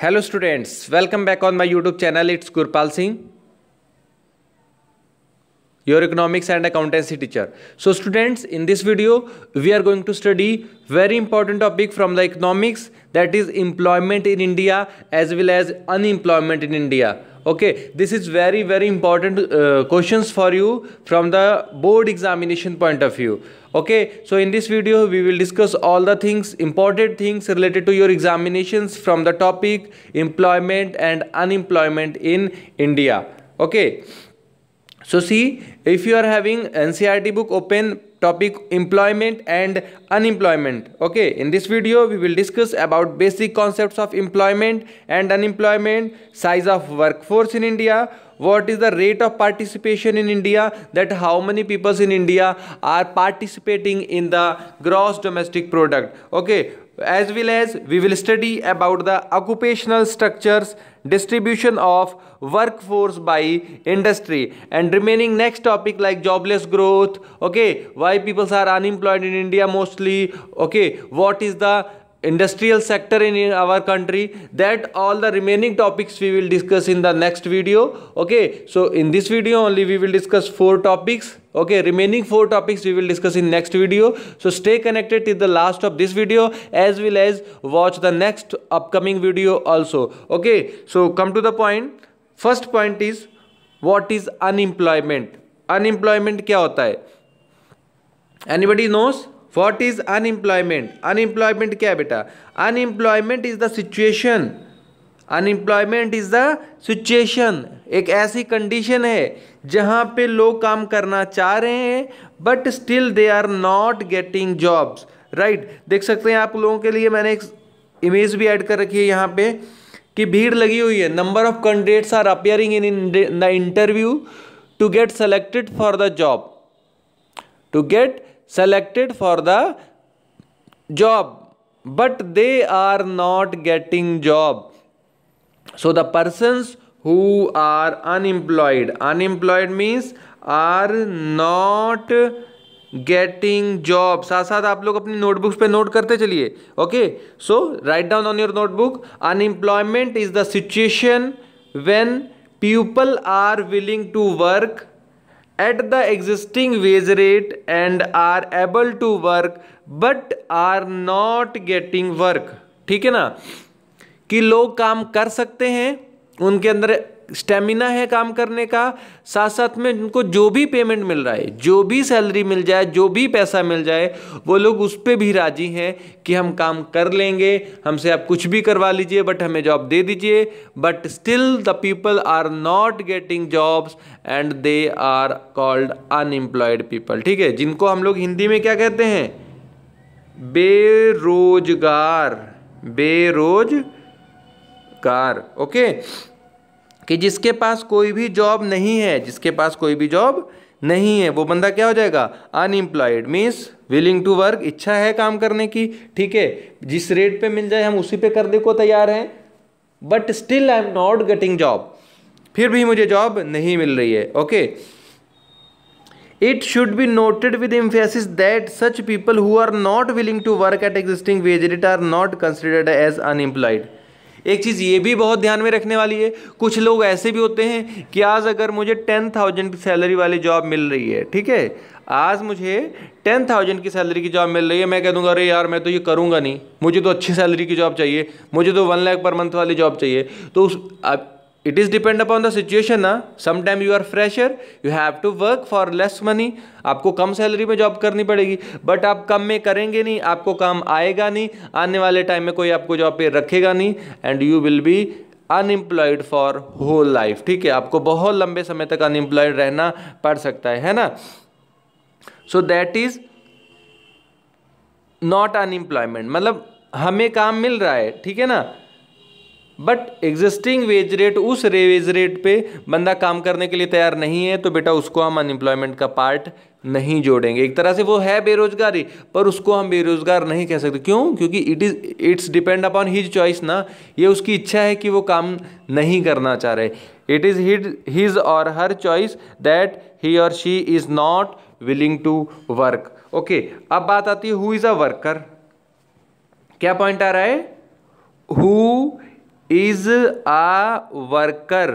Hello students, welcome back on my YouTube channel, it's Gurpal Singh, your economics and accountancy teacher. So students, in this video, we are going to study very important topic from the economics that is employment in India as well as unemployment in India okay this is very very important uh, questions for you from the board examination point of view okay so in this video we will discuss all the things important things related to your examinations from the topic employment and unemployment in india okay so see if you are having ncrt book open topic employment and unemployment okay in this video we will discuss about basic concepts of employment and unemployment size of workforce in india what is the rate of participation in india that how many peoples in india are participating in the gross domestic product okay as well as we will study about the occupational structures distribution of workforce by industry and remaining next topic like jobless growth okay why people are unemployed in india mostly okay what is the industrial sector in our country that all the remaining topics we will discuss in the next video okay so in this video only we will discuss four topics okay remaining four topics we will discuss in next video so stay connected till the last of this video as well as watch the next upcoming video also okay so come to the point first point is what is unemployment unemployment क्या होता है anybody knows what is unemployment unemployment क्या है बेटा unemployment is the situation unemployment is the situation एक ऐसी condition है जहाँ पे लोग काम करना चाह रहे हैं but still they are not getting jobs right देख सकते हैं आप लोगों के लिए मैंने एक इमेज भी ऐड कर रखी है यहाँ पे कि भीड़ लगी हुई है number of candidates are appearing in the interview to get selected for the job to get selected for the job but they are not getting job so the persons who are unemployed unemployed means are not getting job साथ साथ आप लोग अपनी notebooks पे note करते चलिए okay so write down on your notebook unemployment is the situation when people are willing to work at the existing wage rate and are able to work but are not getting work ठीक है ना कि लोग काम कर सकते हैं उनके अंदर स्टेमिना है काम करने का साथ साथ में उनको जो भी पेमेंट मिल रहा है जो भी सैलरी मिल जाए जो भी पैसा मिल जाए वो लोग उस पर भी राजी हैं कि हम काम कर लेंगे हमसे आप कुछ भी करवा लीजिए बट हमें जॉब दे दीजिए but still the people are not getting jobs and they are called unemployed people ठीक है जिनको हम लोग हिंदी में क्या कहते हैं बेरोजगार बेरोजगार ओके okay? कि जिसके पास कोई भी जॉब नहीं है जिसके पास कोई भी जॉब नहीं है वो बंदा क्या हो जाएगा unemployed means willing to work इच्छा है काम करने की ठीक है जिस रेट पे मिल जाए हम उसी पे करने को तैयार हैं but still I am not getting job फिर भी मुझे जॉब नहीं मिल रही है okay it should be noted with emphasis that such people who are not willing to work at existing wage rate are not considered as unemployed एक चीज़ ये भी बहुत ध्यान में रखने वाली है कुछ लोग ऐसे भी होते हैं कि आज अगर मुझे टेन थाउजेंड की सैलरी वाली जॉब मिल रही है ठीक है आज मुझे टेन थाउजेंड की सैलरी की जॉब मिल रही है मैं कह दूंगा अरे यार मैं तो ये करूँगा नहीं मुझे तो अच्छी सैलरी की जॉब चाहिए मुझे तो वन लाख पर मंथ वाली जॉब चाहिए तो उस अब it is depend upon the situation ना sometime you are fresher you have to work for less money आपको कम सैलरी में जॉब करनी पड़ेगी बट आप कम में करेंगे नहीं आपको काम आएगा नहीं आने वाले टाइम में कोई आपको जॉब पे रखेगा नहीं and you will be unemployed for whole life ठीक है आपको बहुत लंबे समय तक अनएम्प्लॉयड रहना पड़ सकता है है ना so that is not unemployment मतलब हमें काम मिल रहा है ठीक है ना बट एग्जिस्टिंग वेज रेट उस वेज रेट पे बंदा काम करने के लिए तैयार नहीं है तो बेटा उसको हम अनएम्प्लॉयमेंट का पार्ट नहीं जोड़ेंगे एक तरह से वो है बेरोजगारी पर उसको हम बेरोजगार नहीं कह सकते क्यों क्योंकि it is it's depend upon his choice ना ये उसकी इच्छा है कि वो काम नहीं करना चाह रहे इट इज़ हिड हिज और हर चॉइस दैट ही और she is not willing to work okay अब बात आती है हु इज़ अ वर्कर क्या पॉइंट आ रहा है हु इज आ वर्कर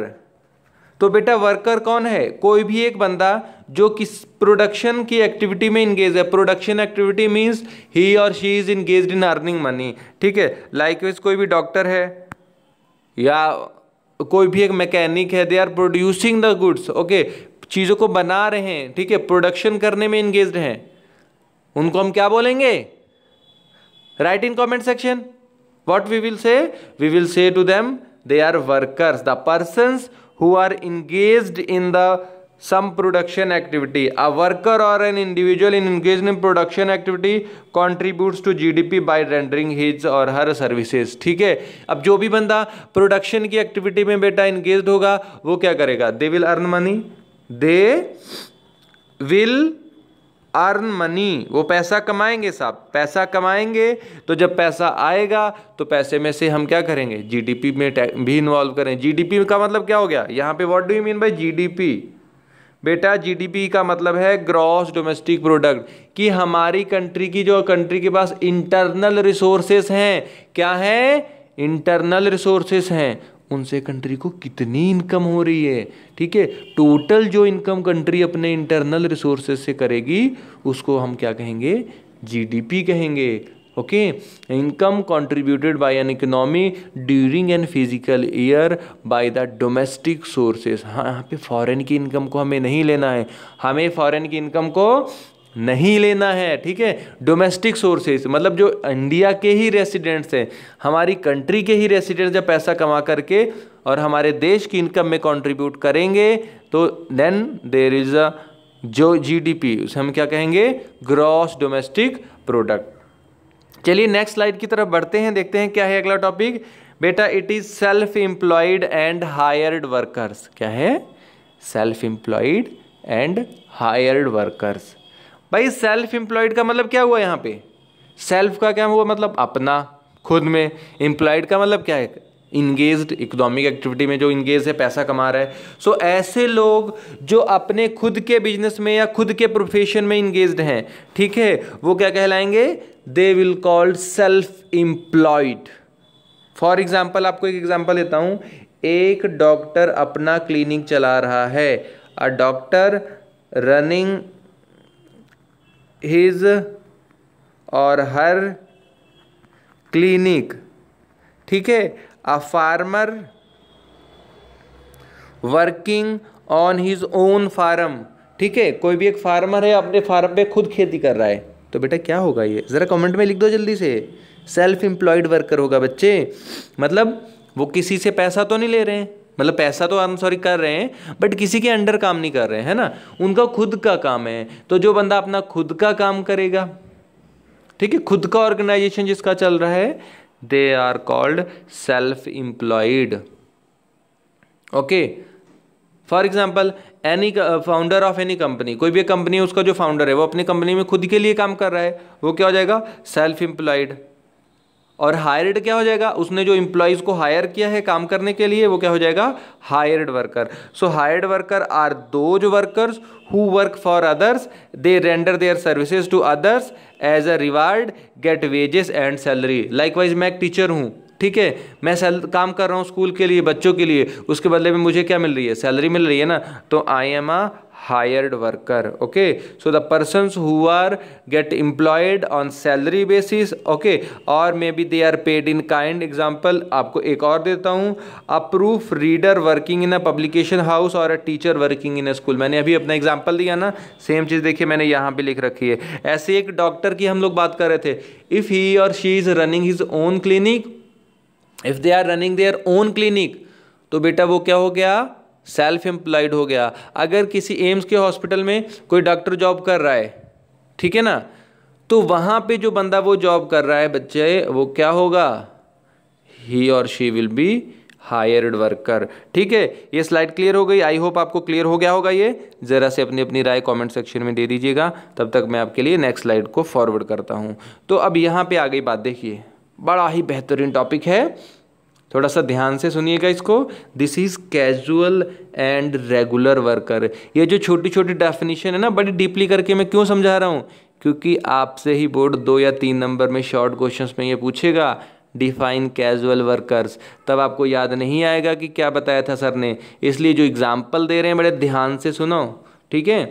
तो बेटा वर्कर कौन है कोई भी एक बंदा जो किस प्रोडक्शन की एक्टिविटी में इंगेज है प्रोडक्शन एक्टिविटी मीन्स ही और she is engage in earning money ठीक है लाइकवेज कोई भी डॉक्टर है या कोई भी एक मैकेनिक है they are producing the goods okay चीज़ों को बना रहे हैं ठीक है प्रोडक्शन करने में इंगेज हैं उनको हम क्या बोलेंगे write in comment section what we will say we will say to them they are workers the persons who are engaged in the some production activity a worker or an individual engaged in production activity contributes to gdp by rendering his or her services ठीक है अब जो भी बंदा production की activity में बेटा engage होगा वो क्या करेगा they will earn money they will earn money वो पैसा कमाएंगे साहब पैसा कमाएंगे तो जब पैसा आएगा तो पैसे में से हम क्या करेंगे जीडीपी में भी इन्वॉल्व करें जीडीपी का मतलब क्या हो गया यहाँ पे what do you mean by GDP बेटा जीडीपी का मतलब है ग्रॉस डोमेस्टिक प्रोडक्ट कि हमारी कंट्री की जो कंट्री के पास इंटरनल रिसोर्सेस हैं क्या हैं इंटरनल रिसोर्सेस हैं उनसे कंट्री को कितनी इनकम हो रही है ठीक है टोटल जो इनकम कंट्री अपने इंटरनल रिसोर्सेज से करेगी उसको हम क्या कहेंगे जीडीपी कहेंगे okay income contributed by an economy during an physical year by the domestic sources हाँ यहाँ पे फॉरेन की इनकम को हमें नहीं लेना है हमें फॉरेन की इनकम को नहीं लेना है ठीक है डोमेस्टिक सोर्सेज मतलब जो इंडिया के ही रेसिडेंट्स हैं हमारी कंट्री के ही रेसिडेंट्स जब पैसा कमा करके और हमारे देश की इनकम में कंट्रीब्यूट करेंगे तो देन देर इज़ अ जो जीडीपी उसे हम क्या कहेंगे ग्रॉस डोमेस्टिक प्रोडक्ट चलिए नेक्स्ट स्लाइड की तरफ बढ़ते हैं देखते हैं क्या है अगला टॉपिक बेटा it is self employed and hired workers क्या है self employed and hired workers भाई सेल्फ एम्प्लॉयड का मतलब क्या हुआ यहाँ पे सेल्फ का क्या हुआ मतलब अपना खुद में एम्प्लॉयड का मतलब क्या है इंगेज इकोनॉमिक एक्टिविटी में जो इंगेज है पैसा कमा रहा है सो so, ऐसे लोग जो अपने खुद के बिजनेस में या खुद के प्रोफेशन में इंगेज हैं ठीक है वो क्या कहलाएंगे they will called self employed for example आपको एक एग्जाम्पल देता हूँ एक डॉक्टर अपना क्लिनिक चला रहा है अ डॉक्टर रनिंग हिज और हर क्लिनिक ठीक है a farmer working on his own farm ठीक है कोई भी एक फार्मर है अपने फार्म पे खुद खेती कर रहा है तो बेटा क्या होगा ये ज़रा कमेंट में लिख दो जल्दी से सेल्फ एम्प्लॉयड वर्कर होगा बच्चे मतलब वो किसी से पैसा तो नहीं ले रहे हैं मतलब पैसा तो आई एम सॉरी कर रहे हैं बट किसी के अंडर काम नहीं कर रहे हैं ना उनका खुद का काम है तो जो बंदा अपना खुद का काम करेगा ठीक है खुद का ऑर्गेनाइजेशन जिसका चल रहा है they are called self employed okay for example any founder of any company कोई भी कंपनी उसका जो फाउंडर है वो अपनी कंपनी में खुद के लिए काम कर रहा है वो क्या हो जाएगा सेल्फ एम्प्लॉयड और हायर्ड क्या हो जाएगा उसने जो एम्प्लॉयज़ को हायर किया है काम करने के लिए वो क्या हो जाएगा hired worker so hired worker are those workers who work for others they render their services to others as a reward get wages and salary likewise मैं एक टीचर हूँ ठीक है मैं सैल काम कर रहा हूँ स्कूल के लिए बच्चों के लिए उसके बदले में मुझे क्या मिल रही है सैलरी मिल रही है ना तो I am a hired worker okay so the persons who are get employed on salary basis okay or maybe they are paid in kind example आपको एक और देता हूँ a proof reader working in a publication house or a teacher working in a school मैंने अभी अपना example दिया ना सेम चीज़ देखिए मैंने यहाँ पे लिख रखी है ऐसे एक डॉक्टर की हम लोग बात कर रहे थे इफ़ ही और she is running his own clinic if they are running their own clinic तो बेटा वो क्या हो गया सेल्फ एम्प्लॉयड हो गया अगर किसी एम्स के हॉस्पिटल में कोई डॉक्टर जॉब कर रहा है ठीक है ना तो वहाँ पे जो बंदा वो जॉब कर रहा है बच्चे वो क्या होगा ही और she will be hired worker ठीक है ये स्लाइड क्लियर हो गई आई होप आपको क्लियर हो गया होगा ये ज़रा से अपनी अपनी राय कमेंट सेक्शन में दे दीजिएगा तब तक मैं आपके लिए नेक्स्ट स्लाइड को फॉरवर्ड करता हूँ तो अब यहाँ पे आ गई बात देखिए बड़ा ही बेहतरीन टॉपिक है थोड़ा सा ध्यान से सुनिएगा इसको this is casual and regular worker ये जो छोटी छोटी डेफिनेशन है ना बड़ी डीपली करके मैं क्यों समझा रहा हूँ क्योंकि आपसे ही बोर्ड दो या तीन नंबर में शॉर्ट क्वेश्चंस में ये पूछेगा डिफाइन कैजुअल वर्कर्स तब आपको याद नहीं आएगा कि क्या बताया था सर ने इसलिए जो एग्ज़ाम्पल दे रहे हैं बड़े ध्यान से सुनो ठीक है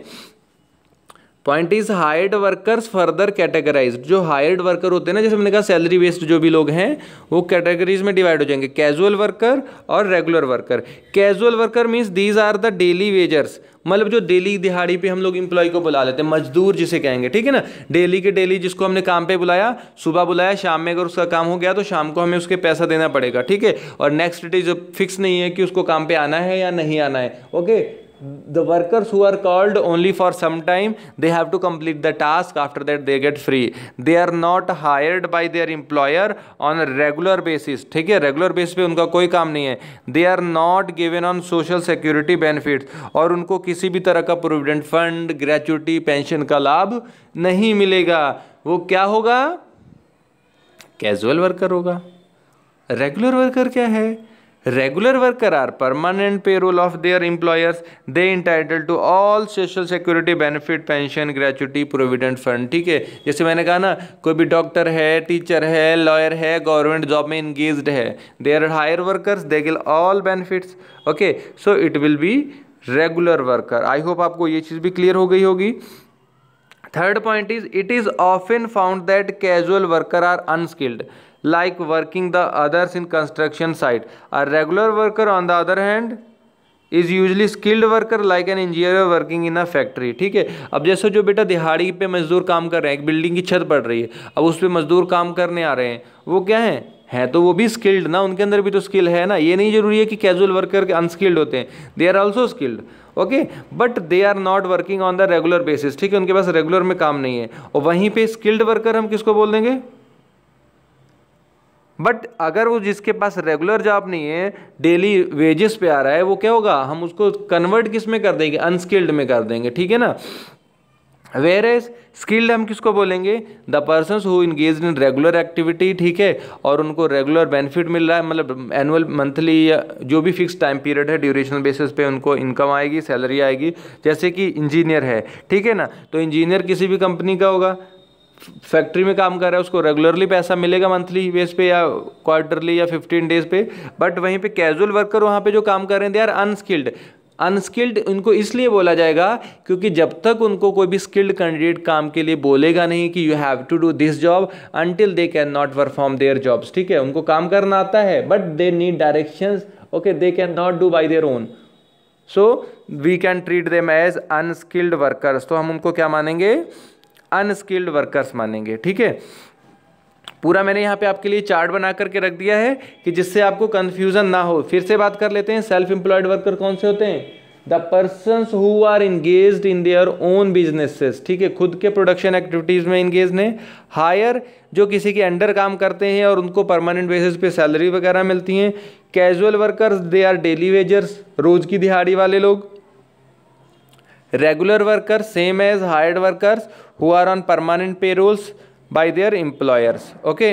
point is hired workers further categorize जो हायर्ड वर्कर होते हैं ना जैसे मैंने कहा सैलरी बेस्ड जो भी लोग हैं वो कैटेगरीज में डिवाइड हो जाएंगे कैजुअल वर्कर और regular worker casual worker means these are the daily wagers मतलब जो डेली दिहाड़ी पे हम लोग इम्प्लॉय को बुला लेते हैं मजदूर जिसे कहेंगे ठीक है ना डेली के डेली जिसको हमने काम पे बुलाया सुबह बुलाया शाम में अगर उसका काम हो गया तो शाम को हमें उसके पैसा देना पड़ेगा ठीक है और नेक्स्ट डे जो फिक्स नहीं है कि उसको काम पे आना है या नहीं आना है okay the workers who are called only for some time they have to complete the task after that they get free they are not hired by their employer on regular basis ठीक है regular basis पे उनका कोई काम नहीं है they are not given on social security benefit और उनको किसी भी तरह का प्रोविडेंट फंड ग्रेचुटी पेंशन का लाभ नहीं मिलेगा वो क्या होगा कैजुअल वर्कर होगा रेगुलर वर्कर क्या है regular worker are permanent payroll of their employers they entitle to all social security benefit pension gratuity provident fund ठीक है जैसे मैंने कहा ना कोई भी डॉक्टर है टीचर है लॉयर है गवर्नमेंट जॉब में इंगेज है they are hire workers they get all benefits okay so it will be regular worker I hope आपको ये चीज़ भी क्लियर हो गई होगी third point is it is often found that casual worker are unskilled like working the others in construction site a regular worker on the other hand is usually skilled worker like an engineer working in a factory ठीक है अब जैसे जो बेटा दिहाड़ी पे मजदूर काम कर रहे हैं एक बिल्डिंग की छत पड़ रही है अब उस पर मजदूर काम करने आ रहे हैं वो क्या है हैं तो वो भी स्किल्ड ना उनके अंदर भी तो स्किल है ना ये नहीं जरूरी है कि कैजुअल वर्कर के अनस्किल्ड होते हैं they are also skilled okay but they are not working on the regular basis ठीक है उनके पास रेगुलर में काम नहीं है और वहीं पे स्किल्ड वर्कर हम किसको बोल देंगे बट अगर वो जिसके पास रेगुलर जॉब नहीं है डेली वेजेस पे आ रहा है वो क्या होगा हम उसको कन्वर्ट किस में कर देंगे अनस्किल्ड में कर देंगे ठीक है ना वेयर एज स्किल्ड हम किसको बोलेंगे the person who engage in regular activity ठीक है और उनको रेगुलर बेनिफिट मिल रहा है मतलब एनुअल मंथली या जो भी फिक्स टाइम पीरियड है ड्यूरेशनल बेसिस पे उनको इनकम आएगी सैलरी आएगी जैसे कि इंजीनियर है ठीक है ना तो इंजीनियर किसी भी कंपनी का होगा फैक्ट्री में काम कर रहा है उसको रेगुलरली पैसा मिलेगा मंथली बेस पे या क्वार्टरली या फिफ्टीन डेज पे बट वहीं पे कैजुअल वर्कर वहाँ पे जो काम कर रहे हैं दे आर अनस्किल्ड अनस्किल्ड उनको इसलिए बोला जाएगा क्योंकि जब तक उनको कोई भी स्किल्ड कैंडिडेट काम के लिए बोलेगा नहीं कि you have to do this job until they can not perform their jobs ठीक है उनको काम करना आता है but they need direction okay they can not do by their own so we can treat them as unskilled workers तो हम उनको क्या मानेंगे अनस्किल्ड वर्कर्स मानेंगे ठीक है पूरा मैंने यहाँ पे आपके लिए चार्ट बना करके रख दिया है कि जिससे आपको कन्फ्यूजन ना हो फिर से बात कर लेते हैं सेल्फ एम्प्लॉयड वर्कर कौन से होते हैं the person who are engage in their own businesses ठीक है खुद के प्रोडक्शन एक्टिविटीज़ में इंगेज ने हायर जो किसी के अंडर काम करते हैं और उनको परमानेंट बेसिस पे सैलरी वगैरह मिलती हैं casual workers they are daily wagers रोज़ की दिहाड़ी वाले लोग regular workers same as hired workers who are on permanent payrolls by their employers okay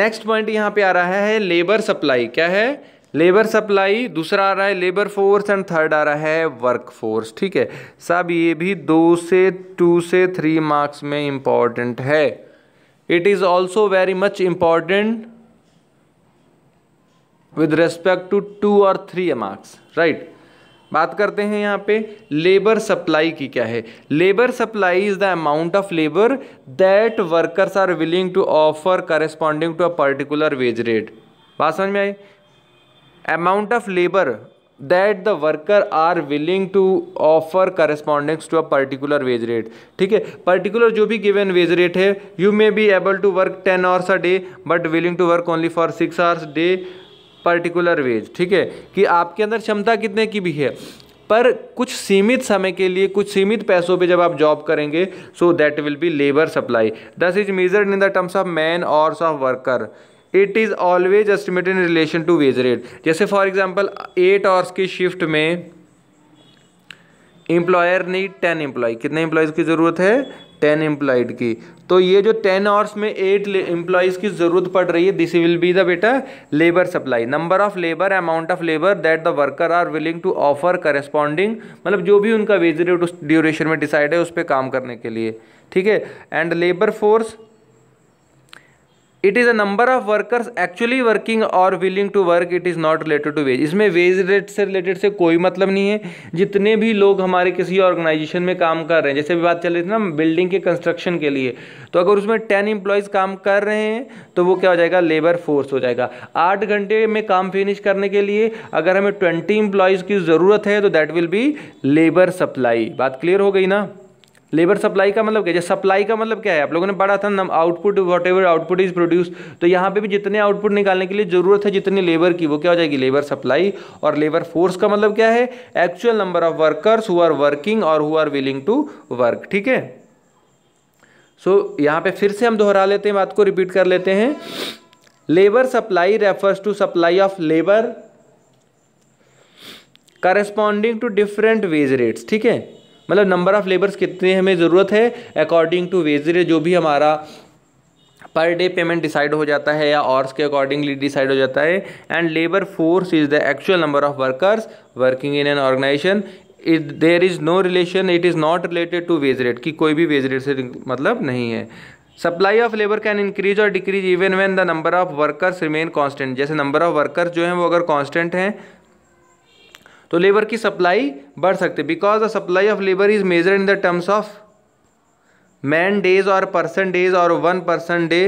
next point यहां पे आ रहा है लेबर सप्लाई क्या है लेबर सप्लाई दूसरा आ रहा है लेबर फोर्स एंड थर्ड आ रहा है वर्क फोर्स ठीक है सब ये भी दो से टू से थ्री मार्क्स में इंपॉर्टेंट है it is also very much important with respect to two और थ्री मार्क्स राइट right? बात करते हैं यहाँ पे लेबर सप्लाई की क्या है labour supply is the amount of labour that workers are willing to offer corresponding to a particular wage rate बात समझ में आई amount of labour that the worker are willing to offer correspondings to a particular wage rate ठीक है particular जो भी given wage rate है you may be able to work ten hours a day but willing to work only for six hours day particular wage ठीक है कि आपके अंदर क्षमता कितने की भी है पर कुछ सीमित समय के लिए कुछ सीमित पैसों पे जब आप जॉब करेंगे so that will be labour supply this is measured in the terms of man और of worker it is always estimated in relation to wage rate जैसे फॉर एग्जाम्पल एट आवर्स की शिफ्ट में employer नहीं ten employ कितने employees की ज़रूरत है ten employed की तो ये जो टेन आवर्स में एट एम्प्लॉयज़ की ज़रूरत पड़ रही है दिस विल बी द बेटा labour supply number of labour amount of labour that the worker are willing to offer corresponding मतलब जो भी उनका वेज रेट उस ड्यूरेशन में डिसाइड है उस पर काम करने के लिए ठीक है and labour force it is a number of workers actually working और willing to work it is not related to wage इसमें वेज रेट से रिलेटेड से कोई मतलब नहीं है जितने भी लोग हमारे किसी ऑर्गेनाइजेशन में काम कर रहे हैं जैसे भी बात चल रही थी ना बिल्डिंग के कंस्ट्रक्शन के लिए तो अगर उसमें टेन इंप्लॉयज़ काम कर रहे हैं तो वो क्या हो जाएगा लेबर फोर्स हो जाएगा आठ घंटे में काम फिनिश करने के लिए अगर हमें ट्वेंटी इंप्लॉयज़ की ज़रूरत है तो that will be labour supply बात क्लियर हो गई ना लेबर सप्लाई का मतलब क्या है सप्लाई का मतलब क्या है आप लोगों ने पढ़ा था output whatever output is produce तो यहाँ पे भी जितने आउटपुट निकालने के लिए जरूरत है जितनी लेबर की वो क्या हो जाएगी लेबर सप्लाई और लेबर फोर्स का मतलब क्या है actual number of workers who are working और who are willing to work ठीक है सो यहाँ पे फिर से हम दोहरा लेते हैं बात को रिपीट कर लेते हैं labour supply refers to supply of labour corresponding to different wage rates ठीक है मतलब नंबर ऑफ़ लेबर्स कितने हमें ज़रूरत है अकॉर्डिंग टू वेजर जो भी हमारा पर डे पेमेंट डिसाइड हो जाता है या और के अकॉर्डिंगली डिसाइड हो जाता है and labour force is the actual number of workers working in an organisation is there is no relation it is not related to wage rate कि कोई भी वेज रेट से मतलब नहीं है supply of labour can increase or decrease even when the number of workers remain constant जैसे number of workers जो हैं वो अगर कॉन्स्टेंट हैं तो लेबर की सप्लाई बढ़ सकती है because the supply of labour is measure in the terms of man days or person days or one person day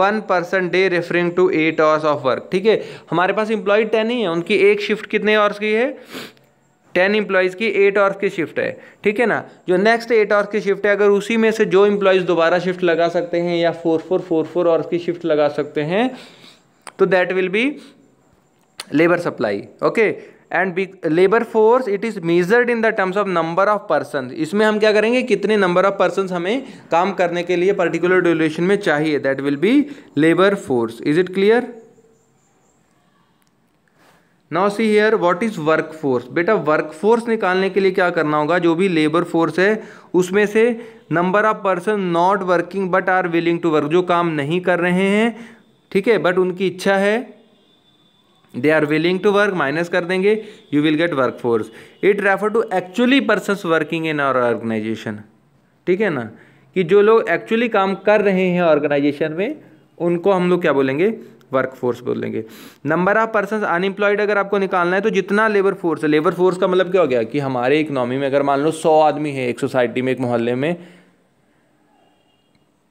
one person day referring to eight hours of work ठीक है हमारे पास employee ten ही है उनकी एक shift कितने hours की है ten employees की एट आवर्स की शिफ्ट है ठीक है ना जो नेक्स्ट एट आवर्स की शिफ्ट है अगर उसी में से जो इंप्लॉयज दोबारा शिफ्ट लगा सकते हैं या four four four four hours की शिफ्ट लगा सकते हैं तो that will be labour supply okay and labour force it is measured in the terms of number of person इसमें हम क्या करेंगे कितने नंबर ऑफ पर्सन हमें काम करने के लिए पर्टिकुलर ड्यूरेशन में चाहिए that will be labour force is it clear now see here what is workforce बेटा वर्क फोर्स निकालने के लिए क्या करना होगा जो भी लेबर फोर्स है उसमें से number of person not working but are willing to work जो काम नहीं कर रहे हैं ठीक है बट उनकी इच्छा है they are willing to work minus कर देंगे you will get workforce it refer to actually person working in our organisation ठीक है ना कि जो लोग एक्चुअली काम कर रहे हैं ऑर्गेनाइजेशन में उनको हम लोग क्या बोलेंगे वर्क फोर्स बोलेंगे नंबर ऑफ पर्सन अनएम्प्लॉयड अगर आपको निकालना है तो जितना लेबर फोर्स है लेबर फोर्स का मतलब क्या हो गया कि हमारे इकनॉमी में अगर मान लो सौ आदमी है एक सोसाइटी में एक मोहल्ले में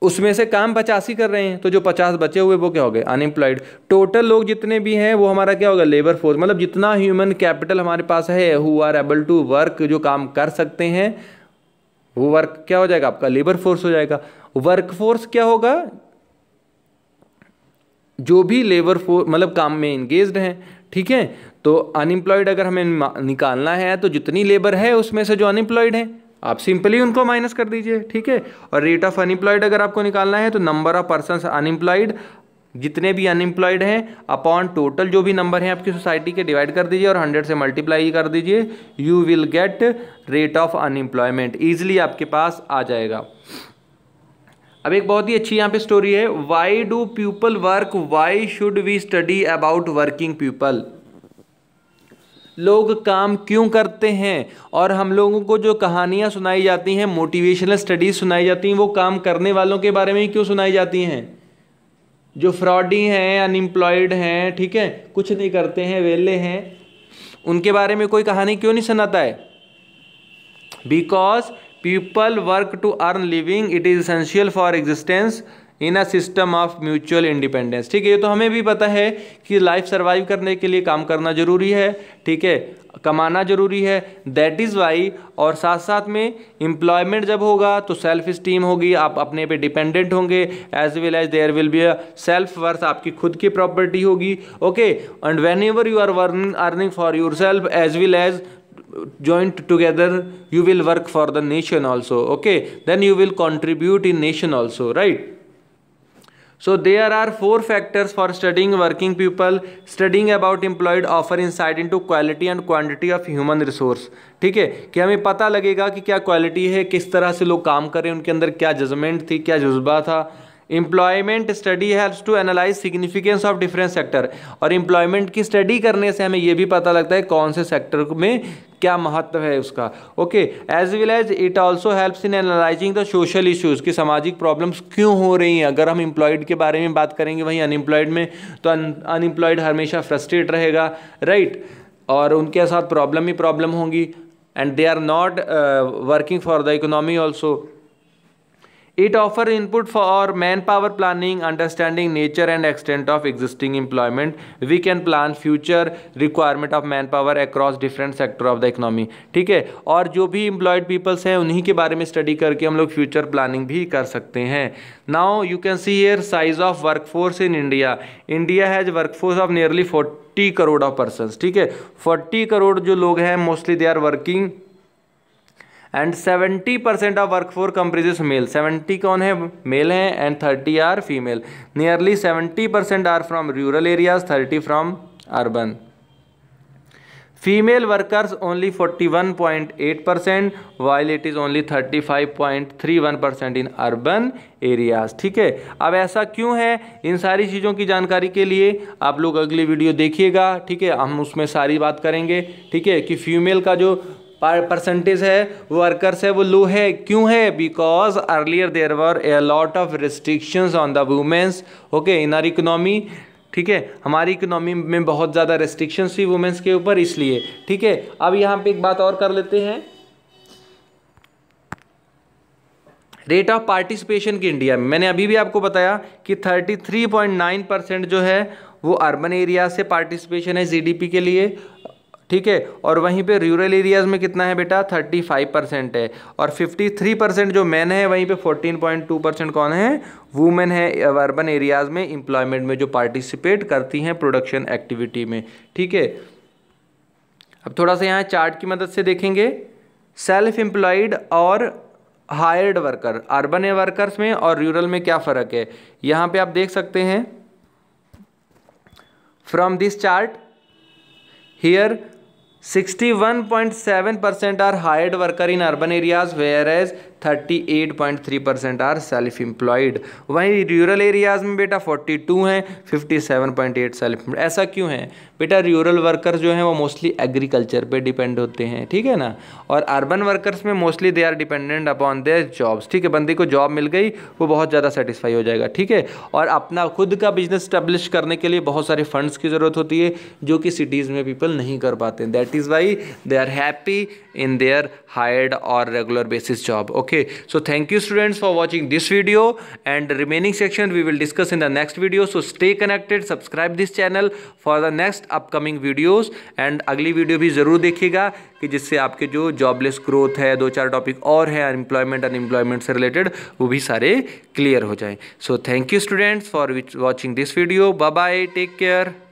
उसमें से काम पचासी कर रहे हैं तो जो पचास बचे हुए वो क्या हो गए अनएम्प्लॉयड टोटल लोग जितने भी हैं वो हमारा क्या होगा लेबर फोर्स मतलब जितना ह्यूमन कैपिटल हमारे पास है who are able to work जो काम कर सकते हैं वो वर्क क्या हो जाएगा आपका लेबर फोर्स हो जाएगा वर्क फोर्स क्या होगा जो भी लेबर फोर्स मतलब काम में इंगेज हैं ठीक है तो अनएम्प्लॉयड अगर हमें निकालना है तो जितनी लेबर है उसमें से जो अनएम्प्लॉयड हैं आप सिंपली उनको माइनस कर दीजिए ठीक है और रेट ऑफ अनएम्प्लॉयड अगर आपको निकालना है तो नंबर ऑफ पर्सन अनएम्प्लॉयड जितने भी अनएम्प्लॉयड हैं अपॉन टोटल जो भी नंबर हैं आपकी सोसाइटी के डिवाइड कर दीजिए और हंड्रेड से मल्टीप्लाई कर दीजिए you will get rate of unemployment easily आपके पास आ जाएगा अब एक बहुत ही अच्छी यहाँ पे स्टोरी है why do people work why should we study about working people लोग काम क्यों करते हैं और हम लोगों को जो कहानियाँ सुनाई जाती हैं मोटिवेशनल स्टडीज़ सुनाई जाती हैं वो काम करने वालों के बारे में ही क्यों सुनाई जाती हैं जो फ्रॉडी हैं अनएम्प्लॉयड हैं ठीक है कुछ नहीं करते हैं वेले हैं उनके बारे में कोई कहानी क्यों नहीं सुनाता है because people work to earn living it is essential for existence in a system of mutual independence ठीक है ये तो हमें भी पता है कि लाइफ सर्वाइव करने के लिए काम करना जरूरी है ठीक है कमाना जरूरी है दैट इज़ वाई और साथ साथ में इम्प्लॉयमेंट जब होगा तो सेल्फ स्टीम होगी आप अपने पे डिपेंडेंट होंगे as well as there will be a self worth आपकी खुद की प्रॉपर्टी होगी okay and whenever you are earning for yourself as well as joint together you will work for the nation also okay then you will contribute in nation also right so there are four factors for studying working people studying about employed offer insight into quality and quantity of human resource ठीक है कि हमें पता लगेगा कि क्या quality है किस तरह से लोग काम करें उनके अंदर क्या जजमेंट थी क्या जज्बा था employment study helps to analyse significance of different sector और इम्प्लॉयमेंट की स्टडी करने से हमें यह भी पता लगता है कौन से सेक्टर में क्या महत्व है उसका okay as well as it also helps in analysing the social issues कि सामाजिक प्रॉब्लम्स क्यों हो रही हैं अगर हम इंप्लॉयड के बारे में बात करेंगे वहीं अनएम्प्लॉयड में तो अनएम्प्लॉयड हमेशा फ्रस्ट्रेट रहेगा राइट right? और उनके साथ प्रॉब्लम ही प्रॉब्लम होंगी and they are not working for the economy also it offer input for manpower planning understanding nature and extent of existing employment we can plan future requirement of manpower across different sector of the economy ठीक है और जो भी employed peoples हैं उन्हीं के बारे में स्टडी करके हम लोग फ्यूचर प्लानिंग भी कर सकते हैं now you can see here size of work force in India India has work force of nearly forty crore of person ठीक है फोर्टी करोड़ जो लोग हैं mostly they are working and seventy percent of work force comprises male seventy कौन है male हैं and thirty are female nearly seventy percent are from rural areas thirty from urban female workers only forty one point eight percent while it is only thirty five point three one percent in urban areas ठीक है अब ऐसा क्यों है इन सारी चीज़ों की जानकारी के लिए आप लोग अगली वीडियो देखिएगा ठीक है हम उसमें सारी बात करेंगे ठीक है कि फीमेल का जो परसेंटेज है वर्कर्स है वो लो है क्यों है because earlier there were a lot of restrictions on the womens okay in our economy ठीक है हमारी इकोनॉमी में बहुत ज़्यादा रिस्ट्रिक्शंस थी वुमेंस के ऊपर इसलिए ठीक है अब यहाँ पे एक बात और कर लेते हैं रेट ऑफ पार्टिसिपेशन की इंडिया में मैंने अभी भी आपको बताया कि 33.9 परसेंट जो है वो अर्बन एरिया से पार्टिसिपेशन है जीडीपी के लिए ठीक है और वहीं पे रूरल एरियाज़ में कितना है बेटा 35 परसेंट है और 53 परसेंट जो मैन है वहीं पे 14.2 परसेंट कौन है वुमेन है अर्बन एरियाज़ में एम्प्लॉयमेंट में जो पार्टिसिपेट करती हैं प्रोडक्शन एक्टिविटी में ठीक है अब थोड़ा सा यहाँ चार्ट की मदद से देखेंगे सेल्फ एम्प्लॉयड और हायर्ड वर्कर अर्बन वर्कर्स में और रूरल में क्या फ़र्क है यहाँ पे आप देख सकते हैं from this chart here 61.7% are hired worker in urban areas whereas 38.3 percent are self employed वहीं रूरल एरियाज़ में बेटा 42 हैं 57.8 सेल्फ ऐसा क्यों है बेटा रूरल वर्कर्स जो हैं वो मोस्टली एग्रीकल्चर पे डिपेंड होते हैं ठीक है ना और अर्बन वर्कर्स में mostly they are dependent upon their jobs ठीक है बंदी को जॉब मिल गई वो बहुत ज़्यादा सेटिस्फाई हो जाएगा ठीक है और अपना खुद का बिजनेस स्टैब्लिश करने के लिए बहुत सारे फंड्स की ज़रूरत होती है जो कि सिटीज़ में पीपल नहीं कर पाते that is why they are happy in their hired और regular basis job okay okay so thank you students for watching this video and the remaining section we will discuss in the next video so stay connected subscribe this channel for the next upcoming videos and अगली video भी ज़रूर देखिएगा कि जिससे आपके जो jobless growth है दो चार टॉपिक और हैं अनएम्प्लॉयमेंट अनएम्प्लॉयमेंट से रिलेटेड वो भी सारे क्लियर हो जाएं so thank you students for watching this video bye bye take care